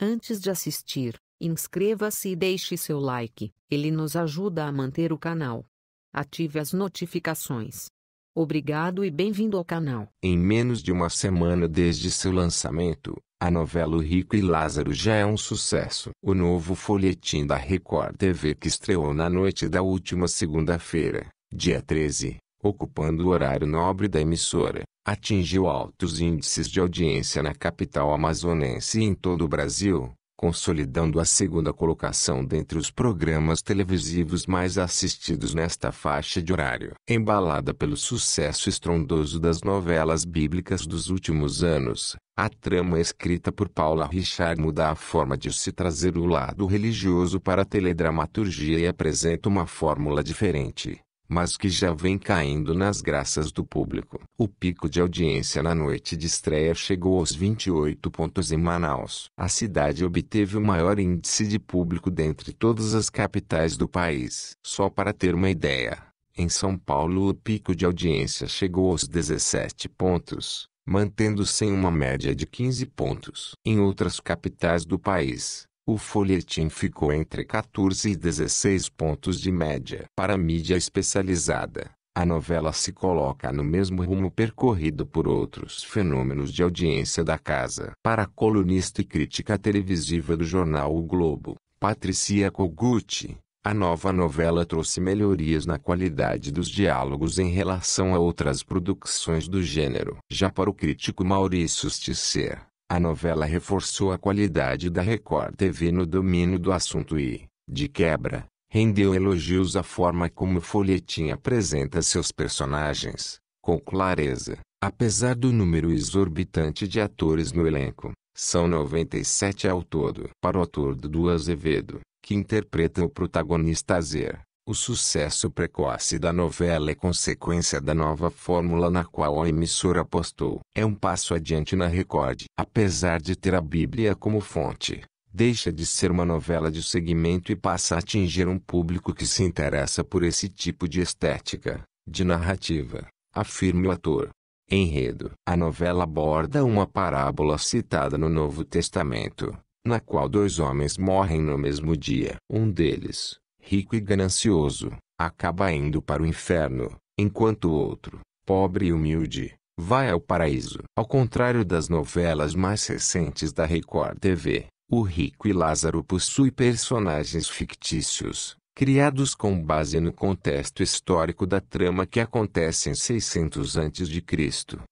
Antes de assistir, inscreva-se e deixe seu like, ele nos ajuda a manter o canal. Ative as notificações. Obrigado e bem-vindo ao canal. Em menos de uma semana desde seu lançamento, a novela o Rico e Lázaro já é um sucesso. O novo folhetim da Record TV que estreou na noite da última segunda-feira, dia 13, ocupando o horário nobre da emissora, atingiu altos índices de audiência na capital amazonense e em todo o Brasil, consolidando a segunda colocação dentre os programas televisivos mais assistidos nesta faixa de horário. Embalada pelo sucesso estrondoso das novelas bíblicas dos últimos anos, a trama escrita por Paula Richard muda a forma de se trazer o lado religioso para a teledramaturgia e apresenta uma fórmula diferente mas que já vem caindo nas graças do público. O pico de audiência na noite de estreia chegou aos 28 pontos em Manaus. A cidade obteve o maior índice de público dentre todas as capitais do país. Só para ter uma ideia, em São Paulo o pico de audiência chegou aos 17 pontos, mantendo-se em uma média de 15 pontos. Em outras capitais do país, o folhetim ficou entre 14 e 16 pontos de média. Para mídia especializada, a novela se coloca no mesmo rumo percorrido por outros fenômenos de audiência da casa. Para a colunista e crítica televisiva do jornal O Globo, Patricia Kogut, a nova novela trouxe melhorias na qualidade dos diálogos em relação a outras produções do gênero. Já para o crítico Maurício Stisser, a novela reforçou a qualidade da Record TV no domínio do assunto e, de quebra, rendeu elogios à forma como o folhetim apresenta seus personagens, com clareza, apesar do número exorbitante de atores no elenco. São 97 ao todo. Para o ator Dudu Azevedo, que interpreta o protagonista Azer, o sucesso precoce da novela é consequência da nova fórmula na qual a emissora apostou. É um passo adiante na Record. Apesar de ter a Bíblia como fonte, deixa de ser uma novela de segmento e passa a atingir um público que se interessa por esse tipo de estética, de narrativa, afirma o ator. Enredo. A novela aborda uma parábola citada no Novo Testamento, na qual dois homens morrem no mesmo dia. Um deles, rico e ganancioso, acaba indo para o inferno, enquanto o outro, pobre e humilde, vai ao paraíso. Ao contrário das novelas mais recentes da Record TV, o rico e Lázaro possui personagens fictícios, criados com base no contexto histórico da trama que acontece em 600 a.C.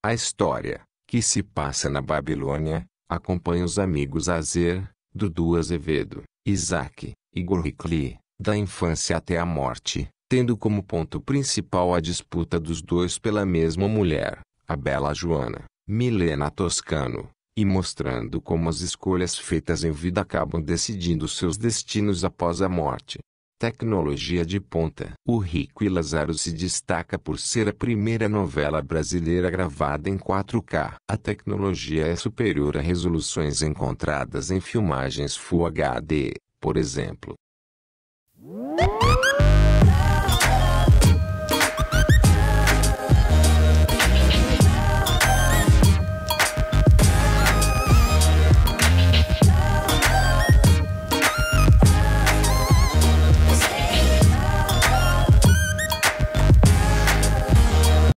A história, que se passa na Babilônia, acompanha os amigos Azer, Dudu Azevedo, Isaac, Igor Hickley, da infância até a morte, tendo como ponto principal a disputa dos dois pela mesma mulher, a bela Joana, Milena Toscano, e mostrando como as escolhas feitas em vida acabam decidindo seus destinos após a morte. Tecnologia de ponta. O Rico e Lazaro se destaca por ser a primeira novela brasileira gravada em 4K. A tecnologia é superior a resoluções encontradas em filmagens Full HD, por exemplo. Woo!